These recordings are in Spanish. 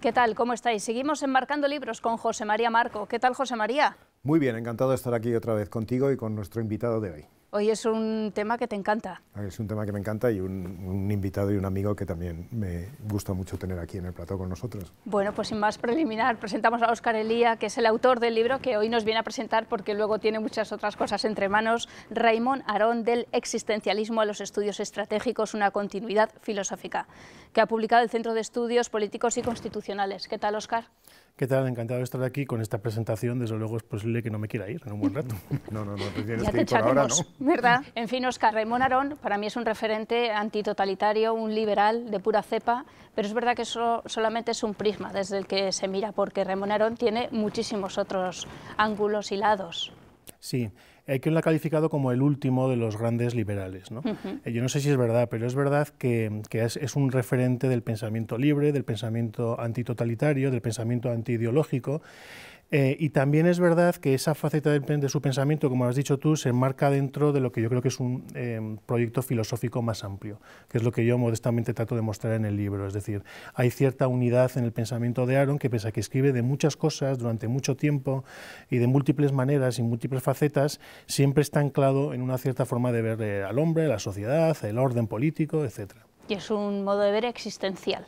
¿Qué tal? ¿Cómo estáis? Seguimos enmarcando libros con José María Marco. ¿Qué tal, José María? Muy bien, encantado de estar aquí otra vez contigo y con nuestro invitado de hoy. Hoy es un tema que te encanta. Es un tema que me encanta y un, invitado y un amigo que también me gusta mucho tener aquí en el plató con nosotros. Bueno, pues sin más preliminar, presentamos a Óscar Elía, que es el autor del libro que hoy nos viene a presentar porque luego tiene muchas otras cosas entre manos. Raymond Arón, del existencialismo a los estudios estratégicos, una continuidad filosófica, que ha publicado el Centro de Estudios Políticos y Constitucionales ¿Qué tal, Oscar? ¿Qué tal? Encantado de estar aquí con esta presentación. Desde luego es posible que no me quiera ir en un buen rato. No, no, no, ya ¿verdad? En fin, Oscar, Raymond Arón para mí es un referente antitotalitario, un liberal de pura cepa, pero es verdad que eso solamente es un prisma desde el que se mira, porque Raymond Arón tiene muchísimos otros ángulos y lados. Sí, eh, quien lo ha calificado como el último de los grandes liberales. Eh, yo no sé si es verdad, pero es verdad que, es, es, un referente del pensamiento libre, del pensamiento antitotalitario, del pensamiento antiideológico, eh, y también es verdad que esa faceta de, su pensamiento, como has dicho tú, se enmarca dentro de lo que yo creo que es un em, proyecto filosófico más amplio, que es lo que yo modestamente trato de mostrar en el libro. Es decir, hay cierta unidad en el pensamiento de Aaron, que pese a que escribe de muchas cosas durante mucho tiempo y de múltiples maneras y múltiples facetas, siempre está anclado en una cierta forma de ver eh, al hombre, la sociedad, el orden político, etc. Y es un modo de ver existencial.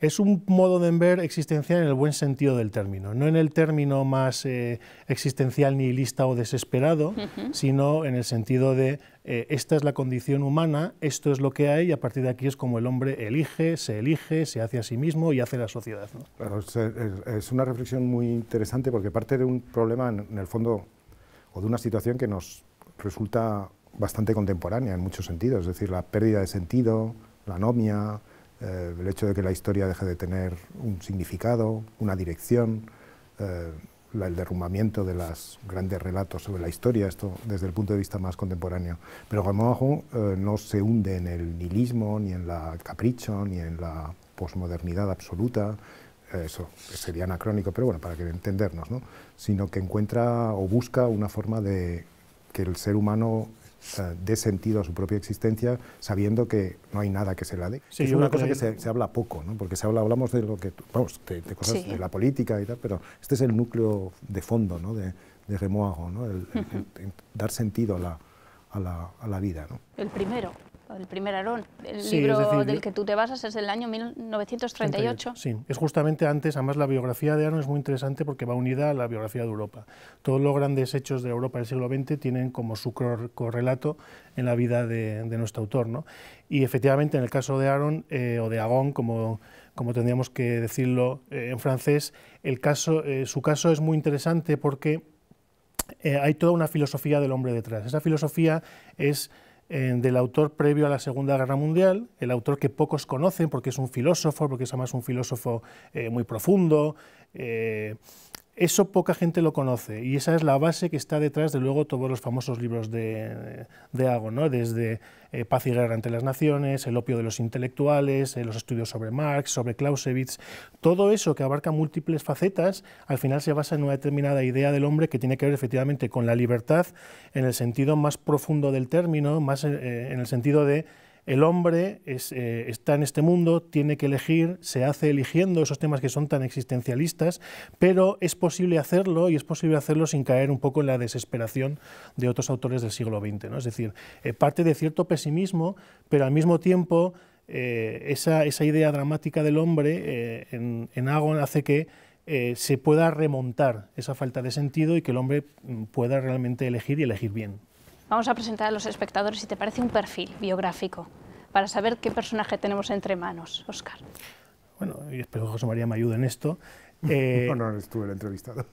Es un modo de ver existencial en el buen sentido del término, no en el término más eh, existencial nihilista o desesperado, sino en el sentido de eh, esta es la condición humana, esto es lo que hay y a partir de aquí es como el hombre elige, se elige, se hace a sí mismo y hace la sociedad. es una reflexión muy interesante porque parte de un problema en el fondo o de una situación que nos resulta bastante contemporánea en muchos sentidos, es decir, la pérdida de sentido, la anomia, eh, el hecho de que la historia deje de tener un significado, una dirección, eh, el derrumbamiento de los grandes relatos sobre la historia, esto desde el punto de vista más contemporáneo. Pero Ramón eh, no se hunde en el nihilismo, ni en la capricho, ni en la posmodernidad absoluta, eso sería anacrónico, pero bueno, para que entendernos, ¿no? sino que encuentra o busca una forma de que el ser humano de dé sentido a su propia existencia sabiendo que no hay nada que se la dé. es una cosa que, se, habla poco, ¿no? porque se habla, hablamos de lo que, vamos, de, cosas de la política y tal, pero este es el núcleo de fondo ¿no? de, de Remoago, ¿no? El, dar sentido a la, a la, a la vida. ¿no? El primero el primer Aarón. El libro del que tú te basas es el año 1938. sí, es justamente antes, además la biografía de Aarón es muy interesante porque va unida a la biografía de Europa. Todos los grandes hechos de Europa del siglo XX tienen como su correlato en la vida de, nuestro autor. ¿no? Y efectivamente en el caso de Aarón eh, o de Agón, como como tendríamos que decirlo eh, en francés, el caso, eh, su caso es muy interesante porque hay toda una filosofía del hombre detrás. Esa filosofía es del autor previo a la Segunda Guerra Mundial, el autor que pocos conocen porque es un filósofo, porque es además un filósofo eh, muy profundo, eh, eso poca gente lo conoce y esa es la base que está detrás de luego todos los famosos libros de, de ¿no? desde eh, Paz y Guerra entre las Naciones, El opio de los intelectuales, eh, los estudios sobre Marx, sobre Clausewitz, todo eso que abarca múltiples facetas, al final se basa en una determinada idea del hombre que tiene que ver efectivamente con la libertad en el sentido más profundo del término, más eh, en el sentido de el hombre eh, está en este mundo, tiene que elegir, se hace eligiendo esos temas que son tan existencialistas, pero es posible hacerlo y es posible hacerlo sin caer un poco en la desesperación de otros autores del siglo XX. ¿no? Es decir, eh, parte de cierto pesimismo, pero al mismo tiempo eh, esa, idea dramática del hombre en, en Agon hace que se pueda remontar esa falta de sentido y que el hombre mm, pueda realmente elegir y elegir bien vamos a presentar a los espectadores, si te parece, un perfil biográfico para saber qué personaje tenemos entre manos, Oscar. Bueno, espero que José María me ayude en esto. Eh, no, no, el entrevistado.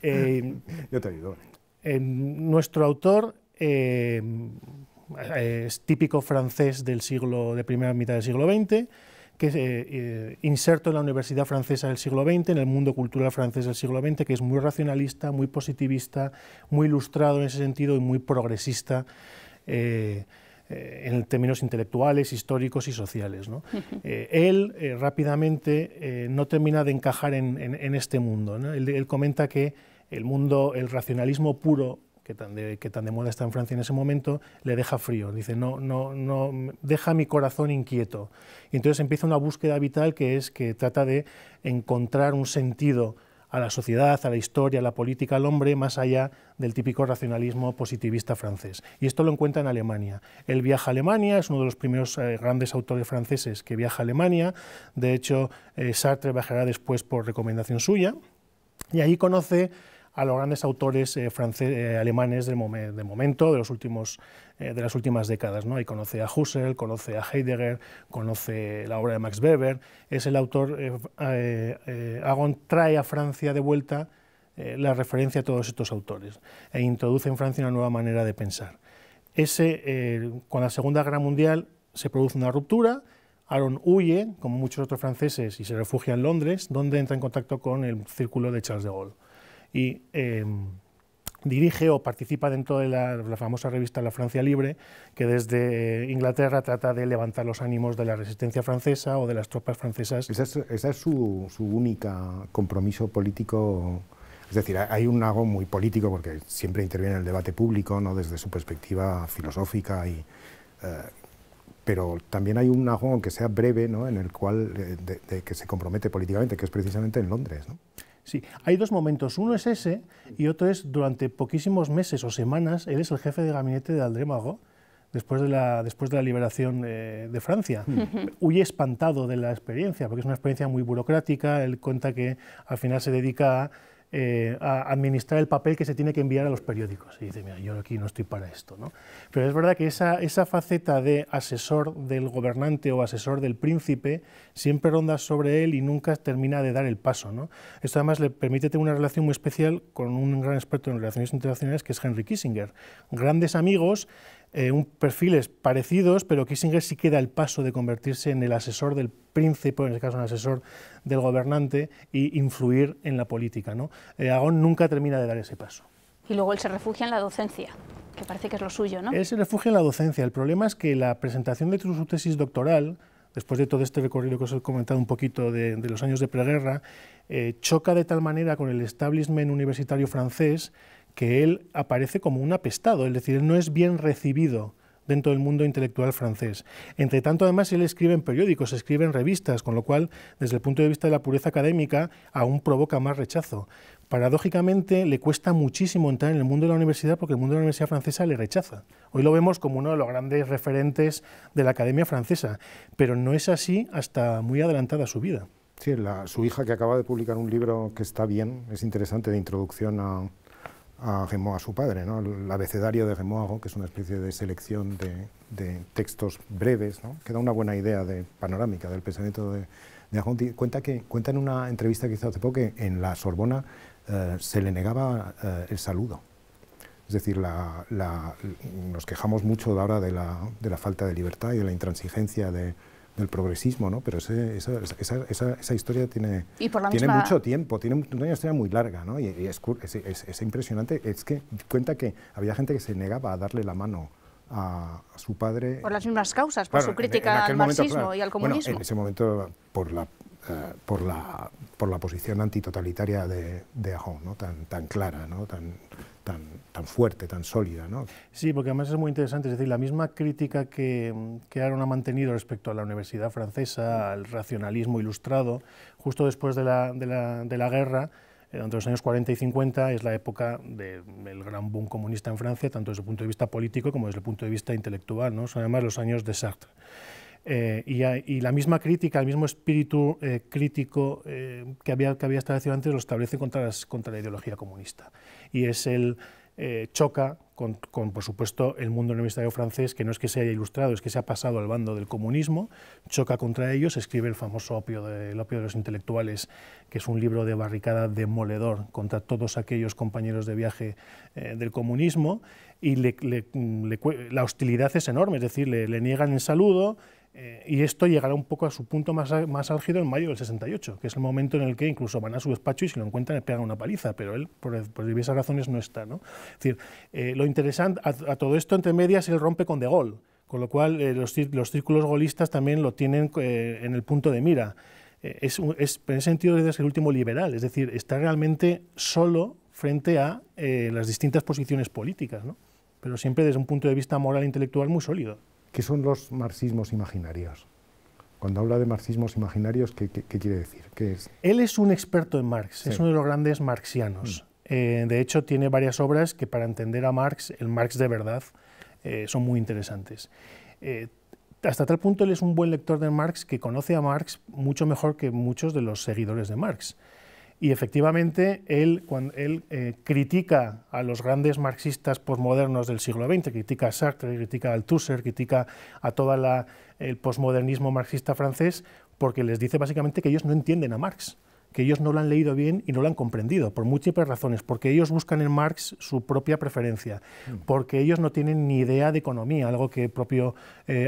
Eh, Yo te ayudo. Eh, nuestro autor eh, es típico francés del siglo, de primera mitad del siglo XX, que eh, eh, inserto en la Universidad Francesa del siglo XX, en el mundo cultural francés del siglo XX, que es muy racionalista, muy positivista, muy ilustrado en ese sentido y muy progresista. Eh, en términos intelectuales, históricos y sociales. él rápidamente no termina de encajar en, este mundo. él, comenta que el mundo, el racionalismo puro que tan, de, moda está en Francia en ese momento, le deja frío, dice, no, no, no, deja mi corazón inquieto. Y entonces empieza una búsqueda vital que es que trata de encontrar un sentido a la sociedad, a la historia, a la política, al hombre, más allá del típico racionalismo positivista francés. Y esto lo encuentra en Alemania. Él viaja a Alemania, es uno de los primeros eh, grandes autores franceses que viaja a Alemania. De hecho, eh, Sartre viajará después por recomendación suya. Y ahí conoce a los grandes autores eh, eh, alemanes de momento, de, los últimos, eh, de las últimas décadas. ¿no? Y conoce a Husserl, conoce a Heidegger, conoce la obra de Max Weber. Es el autor, Agon trae a Francia de vuelta la referencia a todos estos autores e introduce en Francia una nueva manera de pensar. Ese, con la Segunda Guerra Mundial se produce una ruptura, Aaron huye, como muchos otros franceses, y se refugia en Londres, donde entra en contacto con el círculo de Charles de Gaulle y em, dirige o participa dentro de la, famosa revista La Francia Libre, que desde Inglaterra trata de levantar los ánimos de la resistencia francesa o de las tropas francesas. Ese es, esa es su, su única compromiso político. Es decir, hay un algo muy político porque siempre interviene en el debate público, ¿no? desde su perspectiva filosófica y... Eh, pero también hay un algo, aunque sea breve, ¿no? en el cual eh, de, que se compromete políticamente, que es precisamente en Londres. ¿no? Sí, hay dos momentos. Uno es ese y otro es durante poquísimos meses o semanas, él es el jefe de gabinete de aldrémago después de la, después de la liberación eh, de Francia. Huye espantado de la experiencia, porque es una experiencia muy burocrática. Él cuenta que al final se dedica a eh, a administrar el papel que se tiene que enviar a los periódicos. Y dice, mira, yo aquí no estoy para esto. Pero es verdad que esa, esa faceta de asesor del gobernante o asesor del príncipe siempre ronda sobre él y nunca termina de dar el paso. ¿no? Esto además le permite tener una relación muy especial con un gran experto en relaciones internacionales que es Henry Kissinger. Grandes amigos eh, perfiles parecidos, pero Kissinger sí queda el paso de convertirse en el asesor del príncipe, en este caso en asesor del gobernante, y influir en la política. ¿no? Eh, Agón nunca termina de dar ese paso. Y luego él se refugia en la docencia, que parece que es lo suyo, ¿no? Él se refugia en la docencia. El problema es que la presentación de su tesis doctoral, después de todo este recorrido que os he comentado un poquito de, los años de preguerra, eh, choca de tal manera con el establishment universitario francés que él aparece como un apestado, es decir, no es bien recibido dentro del mundo intelectual francés. Entre tanto, además, él escribe en periódicos, escribe en revistas, con lo cual, desde el punto de vista de la pureza académica, aún provoca más rechazo. Paradójicamente, le cuesta muchísimo entrar en el mundo de la universidad porque el mundo de la universidad francesa le rechaza. Hoy lo vemos como uno de los grandes referentes de la academia francesa, pero no es así hasta muy adelantada su vida. Sí, su hija que acaba de publicar un libro que está bien, es interesante, de introducción a, a a su padre, ¿no? el abecedario de Remoa, que es una especie de selección de, textos breves, ¿no? que da una buena idea de panorámica del pensamiento de, de Cuenta, que, cuenta en una entrevista que hizo hace poco que en la Sorbona eh, se le negaba eh, el saludo. Es decir, la, nos quejamos mucho ahora de la, de la falta de libertad y de la intransigencia de, del progresismo, ¿no? Pero esa, esa, esa, historia tiene, tiene mucho tiempo, tiene una historia muy larga, ¿no? Y, es, es, es, impresionante, es que cuenta que había gente que se negaba a darle la mano a, su padre. Por las mismas causas, por su crítica al marxismo y al comunismo. Bueno, en ese momento, por la, eh, por la, por la posición antitotalitaria de, de Ajon, ¿no? Tan, tan clara, ¿no? Tan, tan, fuerte, tan sólida. Sí, porque además es muy interesante, es decir, la misma crítica que, que Aaron ha mantenido respecto a la Universidad Francesa, al racionalismo ilustrado, justo después de la, de la, de la guerra, eh, entre los años 40 y 50 es la época del gran boom comunista en Francia, tanto desde el punto de vista político como desde el punto de vista intelectual, ¿no? son además los años de Sartre. Eh, y, la misma crítica, el mismo espíritu eh, crítico eh, que, había, que había establecido antes lo establece contra, las, contra la ideología comunista. Y es el choca con, por supuesto, el mundo universitario francés, que no es que se haya ilustrado, es que se ha pasado al bando del comunismo, choca contra ellos, escribe el famoso opio de, opio de los intelectuales, que es un libro de barricada demoledor contra todos aquellos compañeros de viaje del comunismo, y la hostilidad es enorme, es decir, le niegan el saludo, eh, y esto llegará un poco a su punto más, más álgido en mayo del 68, que es el momento en el que incluso van a su despacho y si lo encuentran le pegan una paliza, pero él por, diversas razones no está. ¿no? Es decir, eh, lo interesante a, todo esto entre medias él rompe con De Gaulle, con lo cual eh, los, los, círculos golistas también lo tienen en el punto de mira. es, es, en ese sentido es el último liberal, es decir, está realmente solo frente a las distintas posiciones políticas, ¿no? pero siempre desde un punto de vista moral e intelectual muy sólido. ¿Qué son los marxismos imaginarios? Cuando habla de marxismos imaginarios, ¿qué, quiere decir? ¿Qué es? Él es un experto en Marx, es uno de los grandes marxianos. Mm. Eh, de hecho, tiene varias obras que para entender a Marx, el Marx de verdad, eh, son muy interesantes. Eh, hasta tal punto él es un buen lector de Marx que conoce a Marx mucho mejor que muchos de los seguidores de Marx. Y efectivamente, él, eh, critica a los grandes marxistas posmodernos del siglo XX, critica a Sartre, critica a Althusser, critica a todo el posmodernismo marxista francés, porque les dice básicamente que ellos no entienden a Marx, que ellos no lo han leído bien y no lo han comprendido, por múltiples razones, porque ellos buscan en Marx su propia preferencia, mm. porque ellos no tienen ni idea de economía, algo que propio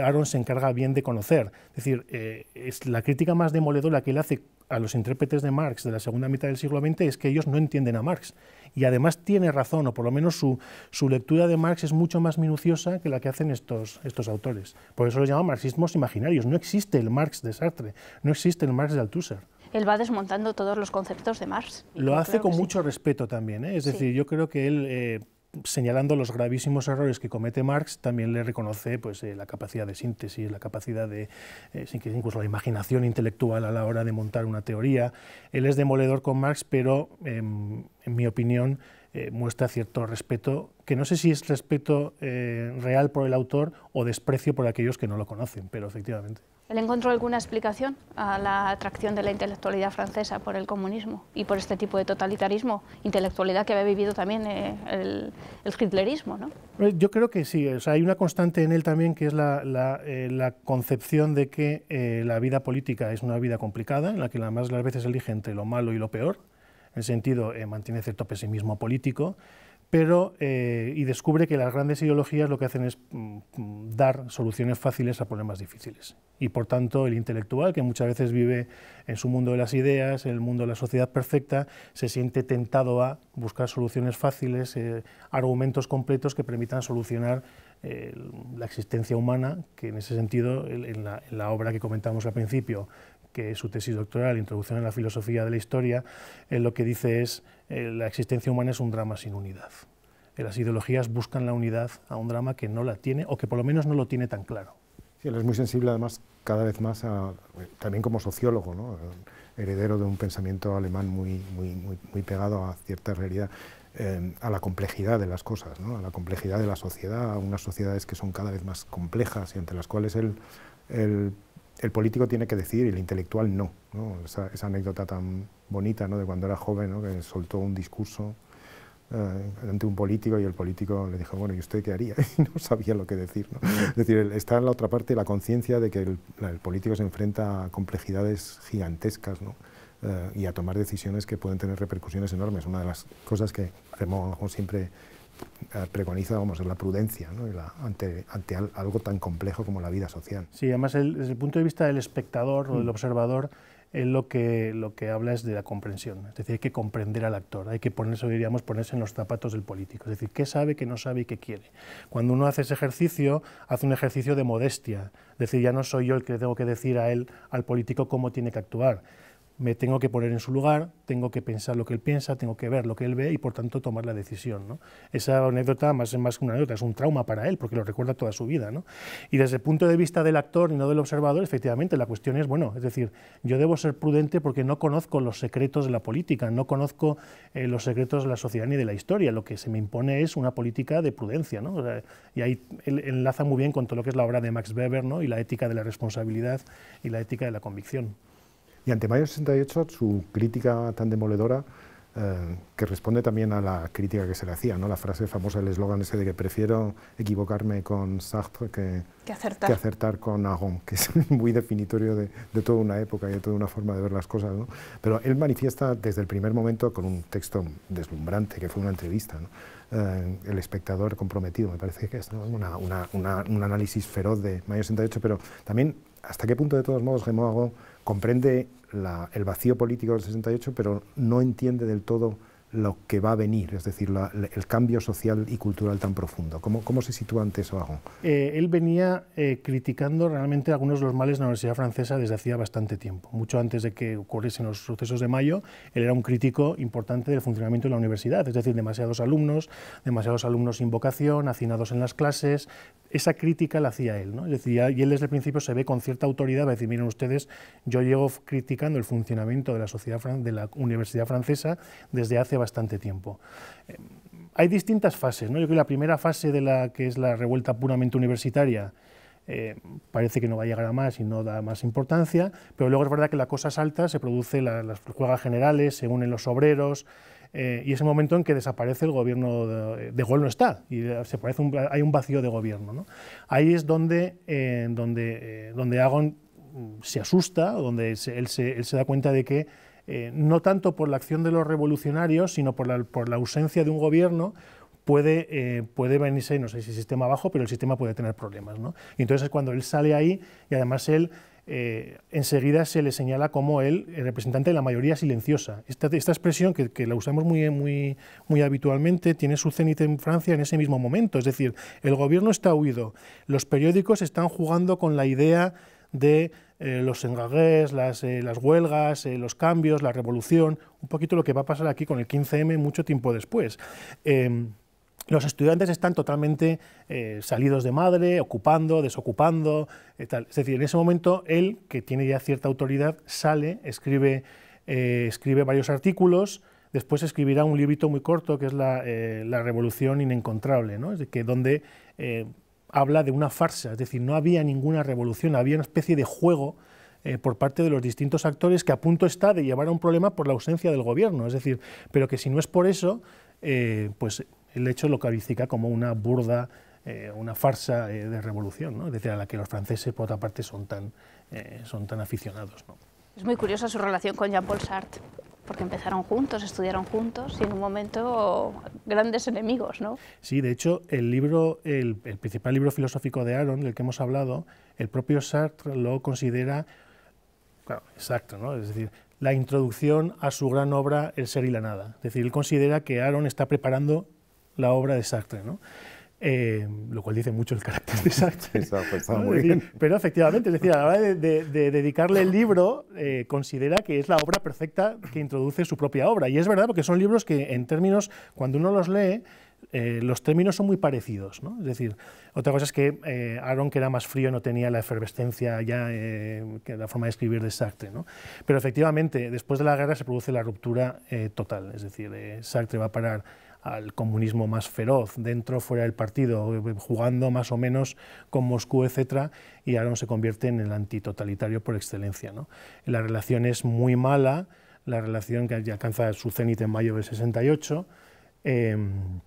Aaron eh, se encarga bien de conocer. Es decir, eh, es la crítica más demoledora que él hace a los intérpretes de Marx de la segunda mitad del siglo XX es que ellos no entienden a Marx. Y además tiene razón, o por lo menos su, su lectura de Marx es mucho más minuciosa que la que hacen estos, estos autores. Por eso los llaman marxismos imaginarios. No existe el Marx de Sartre, no existe el Marx de Althusser él va desmontando todos los conceptos de Marx. Lo hace con mucho respeto también, ¿eh? es decir, yo creo que él eh, señalando los gravísimos errores que comete Marx, también le reconoce pues, eh, la capacidad de síntesis, la capacidad de, eh, incluso la imaginación intelectual a la hora de montar una teoría. Él es demoledor con Marx, pero em, en mi opinión eh, muestra cierto respeto, que no sé si es respeto real por el autor o desprecio por aquellos que no lo conocen, pero efectivamente. Él encontró alguna explicación a la atracción de la intelectualidad francesa por el comunismo y por este tipo de totalitarismo, intelectualidad que había vivido también eh, el, hitlerismo. ¿no? Eh, yo creo que sí, o sea, hay una constante en él también que es la, eh, concepción de que la vida política es una vida complicada, en la que además más las veces elige entre lo malo y lo peor, en el sentido mantiene cierto pesimismo político pero eh, y descubre que las grandes ideologías lo que hacen es mm, mm, dar soluciones fáciles a problemas difíciles. Y por tanto, el intelectual, que muchas veces vive en su mundo de las ideas, en el mundo de la sociedad perfecta, se siente tentado a buscar soluciones fáciles, eh, argumentos completos que permitan solucionar eh, la existencia humana, que en ese sentido, en la obra que comentamos al principio, que su tesis doctoral, Introducción a la Filosofía de la Historia, en eh, lo que dice es eh, la existencia humana es un drama sin unidad. Eh, las ideologías buscan la unidad a un drama que no la tiene o que por lo menos no lo tiene tan claro. Sí, él es muy sensible además cada vez más, también como sociólogo, heredero de un pensamiento alemán muy, muy, pegado a cierta realidad, em, a la complejidad de las cosas, a la complejidad de la sociedad, a unas sociedades que son cada vez más complejas y ante las cuales él, él el político tiene que decir y el intelectual no. Esa, anécdota tan bonita ¿no? de cuando era joven, que soltó un discurso eh, ante un político y el político le dijo, bueno, ¿y usted qué haría? Y no sabía lo que decir. Mm. Es decir, está en la otra parte la conciencia de que el, político se enfrenta a complejidades gigantescas eh, y a tomar decisiones que pueden tener repercusiones enormes. Una de las cosas que Remón siempre eh, preconiza vamos, la prudencia ante, algo tan complejo como la vida social. Sí, además desde el punto de vista del espectador o del mm. observador, él lo que, lo que habla es de la comprensión, es decir, hay que comprender al actor, hay que ponerse, diríamos, ponerse en los zapatos del político, es decir, qué sabe, qué no sabe y qué quiere. Cuando uno hace ese ejercicio, hace un ejercicio de modestia, es decir, ya no soy yo el que tengo que decir a él, al político, cómo tiene que actuar, me tengo que poner en su lugar, tengo que pensar lo que él piensa, tengo que ver lo que él ve y por tanto tomar la decisión. Esa anécdota más es más que una anécdota, es un trauma para él porque lo recuerda toda su vida. Y desde el punto de vista del actor y no del observador, efectivamente la cuestión es, bueno, es decir, yo debo ser prudente porque no conozco los secretos de la política, no conozco eh, los secretos de la sociedad ni de la historia, lo que se me impone es una política de prudencia. y ahí enlaza muy bien con todo lo que es la obra de Max Weber y la ética de la responsabilidad y la ética de la convicción. Y ante Mayo 68, su crítica tan demoledora, eh, que responde también a la crítica que se le hacía, ¿no? la frase famosa, el eslogan ese de que prefiero equivocarme con Sartre que, que, acertar. con Agon, que es muy definitorio de, de, toda una época y de toda una forma de ver las cosas. ¿no? Pero él manifiesta desde el primer momento con un texto deslumbrante, que fue una entrevista, eh, El espectador comprometido, me parece que es un análisis feroz de Mayo 68, pero también hasta qué punto de todos modos Gemó comprende el vacío político del 68, pero no entiende del todo lo que va a venir, es decir, el cambio social y cultural tan profundo. ¿Cómo, cómo se sitúa ante eso, Agón? Eh, él venía eh, criticando realmente algunos de los males de la Universidad Francesa desde hacía bastante tiempo, mucho antes de que ocurriesen los sucesos de mayo. Él era un crítico importante del funcionamiento de la universidad, es decir, demasiados alumnos, demasiados alumnos sin vocación, hacinados en las clases. Esa crítica la hacía él, ¿no? Es decir, y él desde el principio se ve con cierta autoridad, va a decir, miren ustedes, yo llego criticando el funcionamiento de la, sociedad, de la Universidad Francesa desde hace bastante tiempo. Eh, hay distintas fases, Yo creo que la primera fase de la que es la revuelta puramente universitaria eh, parece que no va a llegar a más y no da más importancia, pero luego es verdad que la cosa salta, se produce las juegas generales, se unen los obreros, eh, y ese momento en que desaparece el gobierno, de, Gol no está, y se parece hay un vacío de gobierno. Ahí es donde, donde, donde Agon mm, se asusta, donde él se da cuenta de que eh, no tanto por la acción de los revolucionarios, sino por la, por la ausencia de un gobierno, puede, eh, puede venirse, no sé si el sistema abajo, pero el sistema puede tener problemas. Y entonces es cuando él sale ahí y además él eh, enseguida se le señala como el, el representante de la mayoría silenciosa. Esta, esta expresión, que, la usamos muy, muy, muy habitualmente, tiene su cenit en Francia en ese mismo momento. Es decir, el gobierno está huido, los periódicos están jugando con la idea de eh, los engagés, eh, las, huelgas, eh, los cambios, la revolución, un poquito lo que va a pasar aquí con el 15M mucho tiempo después. Em, los estudiantes están totalmente salidos de madre, ocupando, desocupando, Es decir, en ese momento él, que tiene ya cierta autoridad, sale, escribe, escribe varios artículos, después escribirá un librito muy corto que es La, Revolución Inencontrable, es que donde habla de una farsa, es decir, no había ninguna revolución, había una especie de juego eh, por parte de los distintos actores que a punto está de llevar a un problema por la ausencia del gobierno, es decir, pero que si no es por eso, eh, pues el hecho lo califica como una burda, eh, una farsa de revolución, ¿no? es decir, a la que los franceses por otra parte son tan, son tan aficionados. Es muy curiosa su relación con Jean-Paul Sartre porque empezaron juntos, estudiaron juntos y en un momento grandes enemigos, ¿no? Sí, de hecho, el libro, el, principal libro filosófico de Aaron, del que hemos hablado, el propio Sartre lo considera, claro, exacto, ¿no? Es decir, la introducción a su gran obra El ser y la nada. Es decir, él considera que Aaron está preparando la obra de Sartre, ¿no? Eh, lo cual dice mucho el carácter de Sartre. Pues, pero efectivamente, a la hora de, dedicarle el libro, eh, considera que es la obra perfecta que introduce su propia obra. Y es verdad, porque son libros que en términos, cuando uno los lee, eh, los términos son muy parecidos. ¿no? Es decir, otra cosa es que Aaron, que era más frío, no tenía la efervescencia ya, que la forma de escribir de Sartre. Pero efectivamente, después de la guerra se produce la ruptura total. Es decir, Sartre va a parar al comunismo más feroz, dentro, fuera del partido, jugando más o menos con Moscú, etcétera, y ahora se convierte en el antitotalitario por excelencia. ¿no? La relación es muy mala, la relación que alcanza su cenit en mayo del 68, em,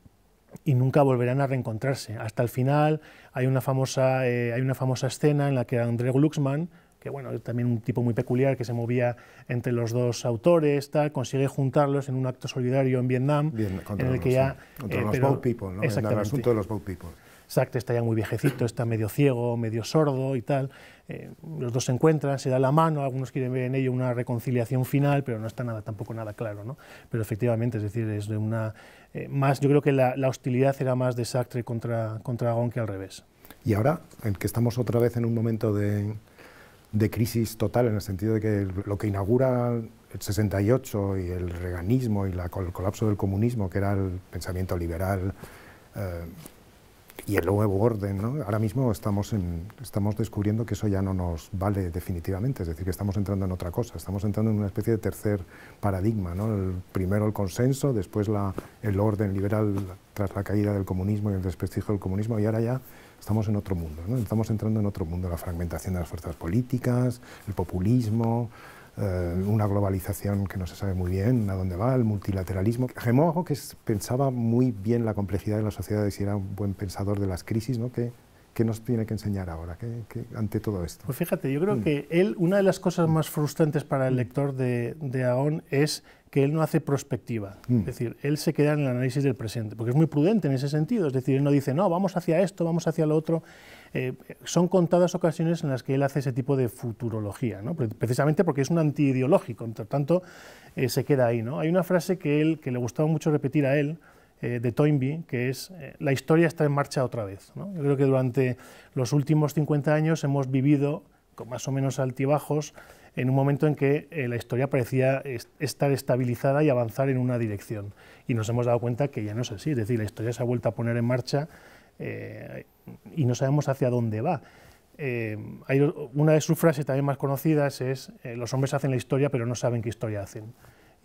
y nunca volverán a reencontrarse. Hasta el final hay una famosa, eh, hay una famosa escena en la que André Glucksmann, que bueno, también un tipo muy peculiar que se movía entre los dos autores, tal, consigue juntarlos en un acto solidario en Vietnam, en el que ya... Eh, contra eh, los people, ¿no? En el asunto de los boat people. Exacto, está ya muy viejecito, está medio ciego, medio sordo y tal. Eh, los dos se encuentran, se da la mano, algunos quieren ver en ello una reconciliación final, pero no está nada, tampoco nada claro, ¿no? Pero efectivamente, es decir, es de una... más, yo creo que la, hostilidad era más de Sartre contra, contra Agón que al revés. Y ahora, en que estamos otra vez en un momento de, de crisis total, en el sentido de que lo que inaugura el 68 y el reganismo y la, el colapso del comunismo, que era el pensamiento liberal eh, y el nuevo orden, ahora mismo estamos, en, estamos descubriendo que eso ya no nos vale definitivamente, es decir, que estamos entrando en otra cosa, estamos entrando en una especie de tercer paradigma, ¿no? el, primero el consenso, después la, el orden liberal tras la caída del comunismo y el desprestigio del comunismo, y ahora ya estamos en otro mundo, estamos entrando en otro mundo, la fragmentación de las fuerzas políticas, el populismo, eh, una globalización que no se sabe muy bien a dónde va, el multilateralismo. Remojo que pensaba muy bien la complejidad de las sociedades y era un buen pensador de las crisis, que ¿Qué nos tiene que enseñar ahora ante todo esto? Pues fíjate, yo creo mm. que él, una de las cosas mm. más frustrantes para el mm. lector de, Aón Aon es que él no hace prospectiva. Es decir, él se queda en el análisis del presente, porque es muy prudente en ese sentido. Es decir, él no dice, no, vamos hacia esto, vamos hacia lo otro. Eh, son contadas ocasiones en las que él hace ese tipo de futurología, precisamente porque es un antiideológico, entre tanto, eh, se queda ahí. ¿no? Hay una frase que, él, que le gustaba mucho repetir a él, eh, de Toynbee, que es eh, la historia está en marcha otra vez. Yo creo que durante los últimos 50 años hemos vivido con más o menos altibajos en un momento en que eh, la historia parecía estar estabilizada y avanzar en una dirección. Y nos hemos dado cuenta que ya no es así, es decir, la historia se ha vuelto a poner en marcha y no sabemos hacia dónde va. una de sus frases también más conocidas es, los hombres hacen la historia pero no saben qué historia hacen.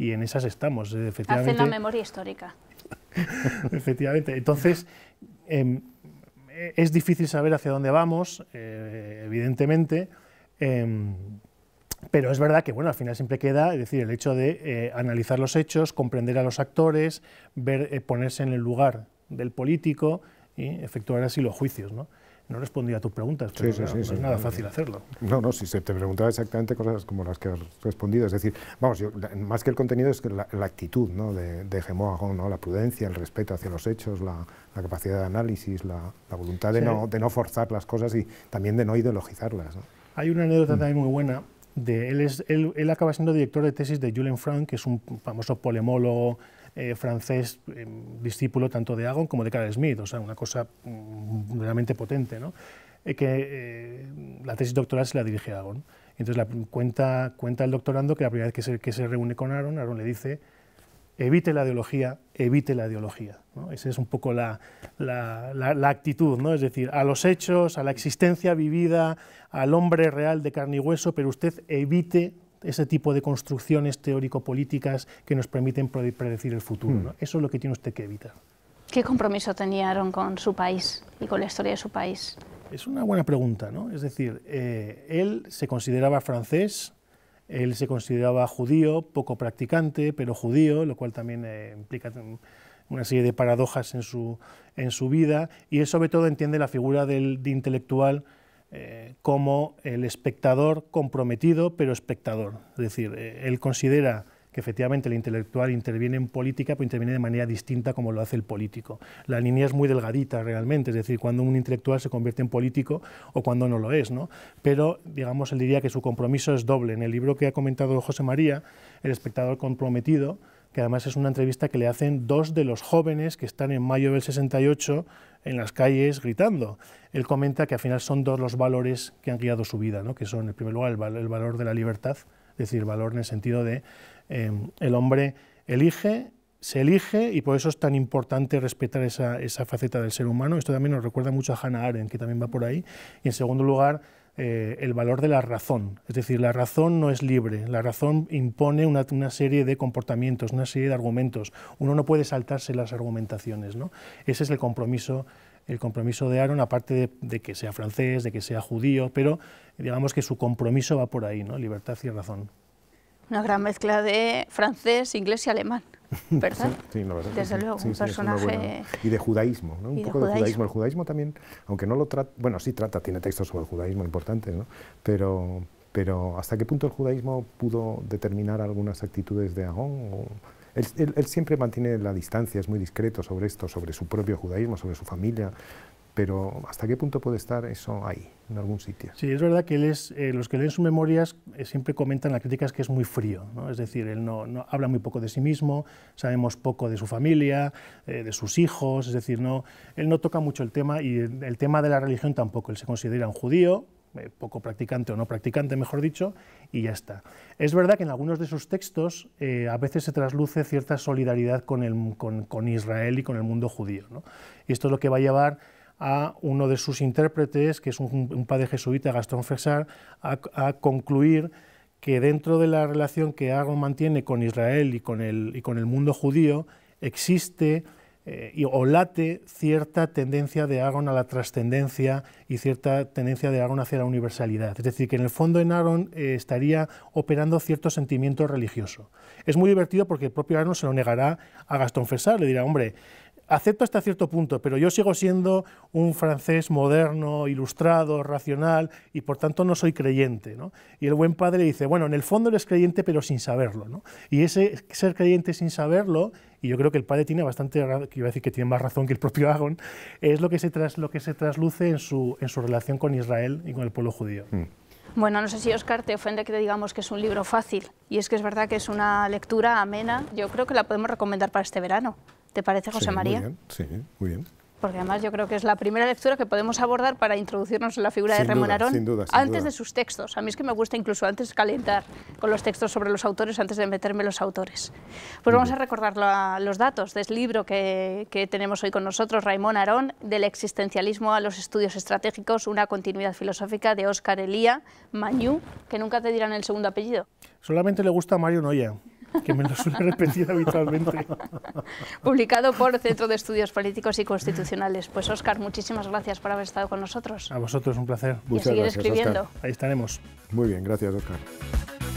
Y en esas estamos. Efectivamente, hacen la memoria histórica. Efectivamente. Entonces, em, e-, es difícil saber hacia dónde vamos, eh, evidentemente. Em, pero es verdad que bueno, al final siempre queda, es decir, el hecho de eh, analizar los hechos, comprender a los actores, ver, eh, ponerse en el lugar del político y efectuar así los juicios. ¿no? no respondía a tus preguntas, pero es nada fácil hacerlo. No, no, si se te preguntaba exactamente cosas como las que has respondido. Es decir, vamos, más que el contenido es la, actitud ¿no? de, de ¿no? la prudencia, el respeto hacia los hechos, la, capacidad de análisis, la, voluntad de, no, forzar las cosas y también de no ideologizarlas. ¿no? Hay una anécdota mm. también muy buena. De, él, es, él, él acaba siendo director de tesis de Julian Frank, que es un famoso polemólogo eh, francés, em, discípulo tanto de Agon como de Carl Smith, o sea, una cosa mm, realmente potente, ¿no? Eh, que eh, la tesis doctoral se la dirige a Agon. Entonces la, cuenta, cuenta el doctorando que la primera vez que se, que se reúne con Aaron, Aaron le dice, evite la ideología, evite la ideología. Esa es un poco la, la, actitud, ¿no? es decir, a los hechos, a la existencia vivida, al hombre real de carne y hueso, pero usted evite ese tipo de construcciones teórico-políticas que nos permiten predecir el futuro. Hmm. Eso es lo que tiene usted que evitar. ¿Qué compromiso tenían con su país y con la historia de su país? Es una buena pregunta, ¿no? Es decir, eh, él se consideraba francés, él se consideraba judío, poco practicante, pero judío, lo cual también eh, implica una serie de paradojas en su, en su vida, y él sobre todo entiende la figura del, intelectual eh, como el espectador comprometido, pero espectador. Es decir, eh, él considera que efectivamente el intelectual interviene en política, pero interviene de manera distinta como lo hace el político. La línea es muy delgadita realmente, es decir, cuando un intelectual se convierte en político o cuando no lo es, ¿no? Pero, digamos, él diría que su compromiso es doble. En el libro que ha comentado José María, el espectador comprometido, que además es una entrevista que le hacen dos de los jóvenes que están en mayo del 68 en las calles gritando. Él comenta que al final son dos los valores que han guiado su vida, que son en primer lugar el, valor de la libertad, es decir, valor en el sentido de em, el hombre elige, se elige y por eso es tan importante respetar esa, esa faceta del ser humano. Esto también nos recuerda mucho a Hannah Arendt, que también va por ahí. Y en segundo lugar, eh, el valor de la razón. Es decir, la razón no es libre, la razón impone una, serie de comportamientos, una serie de argumentos. Uno no puede saltarse las argumentaciones. ¿no? Ese es el compromiso, el compromiso de Aaron, aparte de, de, que sea francés, de que sea judío, pero digamos que su compromiso va por ahí, ¿no? libertad y razón. Una gran mezcla de francés, inglés y alemán. ¿Verdad? Sí, la verdad. Desde luego, un personaje. Y de judaísmo, ¿no? Un poco de judaísmo. El judaísmo también, aunque no lo trata. Bueno, sí trata, tiene textos sobre el judaísmo importantes, ¿no? Pero, pero ¿hasta qué punto el judaísmo pudo determinar algunas actitudes de Agón? él, siempre mantiene la distancia, es muy discreto sobre esto, sobre su propio judaísmo, sobre su familia, pero ¿hasta qué punto puede estar eso ahí, en algún sitio? Sí, es verdad que él es eh, los que leen sus memorias eh, siempre comentan la crítica es que es muy frío, ¿no? es decir, él no, no, habla muy poco de sí mismo, sabemos poco de su familia, eh, de sus hijos, es decir, no, él no toca mucho el tema y el tema de la religión tampoco, él se considera un judío, poco practicante o no practicante, mejor dicho, y ya está. Es verdad que en algunos de sus textos a veces se trasluce cierta solidaridad con, el, con, con, Israel y con el mundo judío. ¿no? Y esto es lo que va a llevar a uno de sus intérpretes, que es un, padre jesuita, Gastón Fersar, a, concluir que dentro de la relación que Aaron mantiene con Israel y con el, con el mundo judío, existe eh, y, o late cierta tendencia de Aaron a la trascendencia y cierta tendencia de Aaron hacia la universalidad. Es decir, que en el fondo en Aaron eh, estaría operando cierto sentimiento religioso. Es muy divertido porque el propio Aaron se lo negará a Gastón Fersar, le dirá, hombre, acepto hasta cierto punto, pero yo sigo siendo un francés moderno, ilustrado, racional, y por tanto no soy creyente. ¿no? Y el buen padre dice, bueno, en el fondo eres creyente, pero sin saberlo. ¿no? Y ese ser creyente sin saberlo, y yo creo que el padre tiene bastante, que iba a decir que tiene más razón que el propio Agon, es lo que se, tras, lo que se trasluce en su, en su relación con Israel y con el pueblo judío. Mm. Bueno, no sé si Oscar te ofende que digamos que es un libro fácil. Y es que es verdad que es una lectura amena. Yo creo que la podemos recomendar para este verano. ¿Te parece, José María? Muy bien, sí, muy bien. Porque además yo creo que es la primera lectura que podemos abordar para introducirnos en la figura de Ramón Arón antes de sus textos. A mí es que me gusta incluso antes calentar con los textos sobre los autores, antes de meterme los autores. Pues vamos a recordar los datos del libro que, tenemos hoy con nosotros, Ramón Arón, del existencialismo a los estudios estratégicos, una continuidad filosófica de Óscar Elía Mañú, que nunca te dirán el segundo apellido. Solamente le gusta a Mario Noya que me lo suele arrepentir habitualmente. Publicado por Centro de Estudios Políticos y Constitucionales. Pues Oscar, muchísimas gracias por haber estado con nosotros. A vosotros, un placer. Muchas y seguir escribiendo. Ahí estaremos. Muy bien, gracias Oscar.